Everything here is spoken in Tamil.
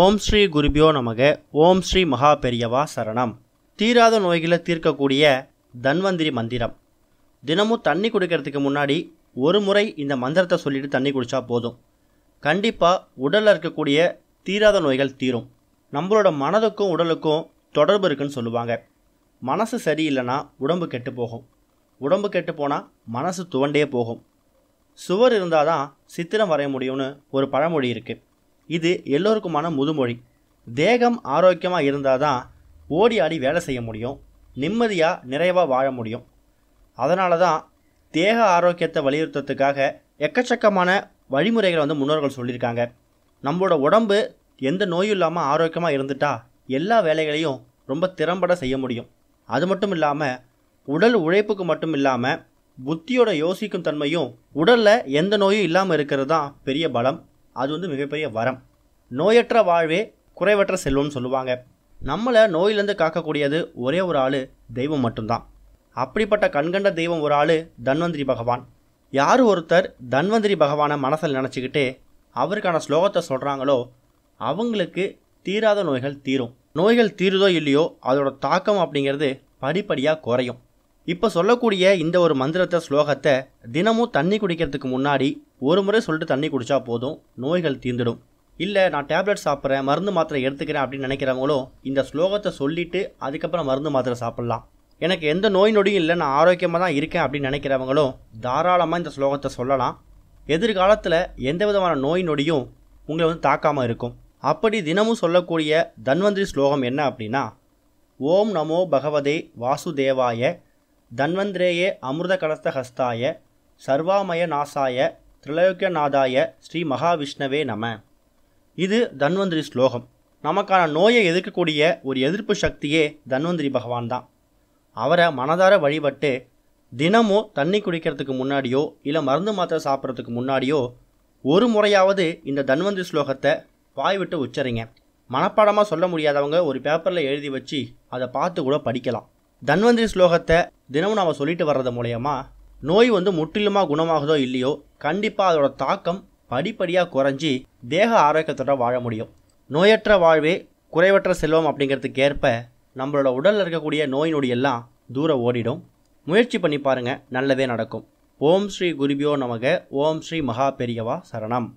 ஓம் ஸ்ரீ குருபியோ நமக ஓம் ஸ்ரீ மகா பெரியவா சரணம் தீராத நோய்களை தீர்க்கக்கூடிய தன்வந்திரி மந்திரம் தினமும் தண்ணி குடிக்கிறதுக்கு முன்னாடி ஒரு முறை இந்த மந்திரத்தை சொல்லிட்டு தண்ணி குடித்தா போதும் கண்டிப்பாக உடலில் இருக்கக்கூடிய தீராத நோய்கள் தீரும் நம்மளோட மனதுக்கும் உடலுக்கும் தொடர்பு இருக்குன்னு சொல்லுவாங்க மனசு சரியில்லைன்னா உடம்பு கெட்டு போகும் உடம்பு கெட்டு போனால் மனசு துவண்டே போகும் சுவர் இருந்தால் தான் சித்திரம் வரைய முடியும்னு ஒரு பழமொழி இருக்குது இது எல்லோருக்குமான முதுமொழி தேகம் ஆரோக்கியமாக இருந்தால் தான் ஓடி ஆடி வேலை செய்ய முடியும் நிம்மதியாக நிறைவாக வாழ முடியும் அதனால தான் தேக ஆரோக்கியத்தை வலியுறுத்துறதுக்காக எக்கச்சக்கமான வழிமுறைகளை வந்து முன்னோர்கள் சொல்லியிருக்காங்க நம்மளோட உடம்பு எந்த நோயும் இல்லாமல் ஆரோக்கியமாக இருந்துட்டா எல்லா வேலைகளையும் ரொம்ப திறம்பட செய்ய முடியும் அது மட்டும் இல்லாமல் உடல் உழைப்புக்கு மட்டும் இல்லாமல் புத்தியோட யோசிக்கும் தன்மையும் உடலில் எந்த நோயும் இல்லாமல் இருக்கிறது தான் பெரிய பலம் அது வந்து மிகப்பெரிய வரம் நோயற்ற வாழ்வே குறைவற்ற செல்வம்னு சொல்லுவாங்க நம்மளை நோயிலேருந்து காக்கக்கூடியது ஒரே ஒரு ஆள் தெய்வம் மட்டும்தான் அப்படிப்பட்ட கண்கண்ட தெய்வம் ஒரு ஆள் தன்வந்திரி பகவான் யார் ஒருத்தர் தன்வந்திரி பகவானை மனசில் நினச்சிக்கிட்டு அவருக்கான ஸ்லோகத்தை சொல்கிறாங்களோ அவங்களுக்கு தீராத நோய்கள் தீரும் நோய்கள் தீருதோ இல்லையோ அதோட தாக்கம் அப்படிங்கிறது படிப்படியாக குறையும் இப்போ சொல்லக்கூடிய இந்த ஒரு மந்திரத்தை ஸ்லோகத்தை தினமும் தண்ணி குடிக்கிறதுக்கு முன்னாடி ஒரு முறை சொல்லிட்டு தண்ணி குடித்தா போதும் நோய்கள் தீர்ந்துடும் இல்லை நான் டேப்லெட் சாப்பிட்றேன் மருந்து மாத்திரை எடுத்துக்கிறேன் அப்படின்னு நினைக்கிறவங்களும் இந்த ஸ்லோகத்தை சொல்லிட்டு அதுக்கப்புறம் மருந்து மாத்திரை சாப்பிட்லாம் எனக்கு எந்த நோய் நொடியும் இல்லை நான் ஆரோக்கியமாக தான் இருக்கேன் அப்படின்னு நினைக்கிறவங்களும் தாராளமாக இந்த ஸ்லோகத்தை சொல்லலாம் எதிர்காலத்தில் எந்த விதமான நோய் நொடியும் உங்களை வந்து தாக்காமல் இருக்கும் அப்படி தினமும் சொல்லக்கூடிய தன்வந்திரி ஸ்லோகம் என்ன அப்படின்னா ஓம் நமோ பகவதே வாசுதேவாய தன்வந்திரேயே அமிர்த கலஸ்த ஹஸ்தாய சர்வாமய நாசாய திரிலோக்கியநாதாய ஸ்ரீ மகாவிஷ்ணவே நம இது தன்வந்திரி ஸ்லோகம் நமக்கான நோயை எதிர்க்கக்கூடிய ஒரு எதிர்ப்பு சக்தியே தன்வந்திரி பகவான் தான் அவரை மனதார வழிபட்டு தினமும் தண்ணி குடிக்கிறதுக்கு முன்னாடியோ இல்லை மருந்து மாத்திரை சாப்பிட்றதுக்கு முன்னாடியோ ஒரு முறையாவது இந்த தன்வந்திரி ஸ்லோகத்தை வாய் விட்டு உச்சரிங்க மனப்பாடமாக சொல்ல முடியாதவங்க ஒரு பேப்பரில் எழுதி வச்சு அதை பார்த்து கூட படிக்கலாம் தன்வந்திரி ஸ்லோகத்தை தினமும் நாம் சொல்லிட்டு வர்றது மூலயமா நோய் வந்து முற்றிலுமாக குணமாகுதோ இல்லையோ கண்டிப்பாக அதோட தாக்கம் படிப்படியாக குறைஞ்சி தேக ஆரோக்கியத்தோட வாழ முடியும் நோயற்ற வாழ்வே குறைவற்ற செல்வம் அப்படிங்கிறதுக்கு ஏற்ப நம்மளோட உடலில் இருக்கக்கூடிய நோய் நொடியெல்லாம் தூரம் ஓடிடும் முயற்சி பண்ணி பாருங்கள் நல்லதே நடக்கும் ஓம் ஸ்ரீ குருபியோ நமக ஓம் ஸ்ரீ மகா பெரியவா சரணம்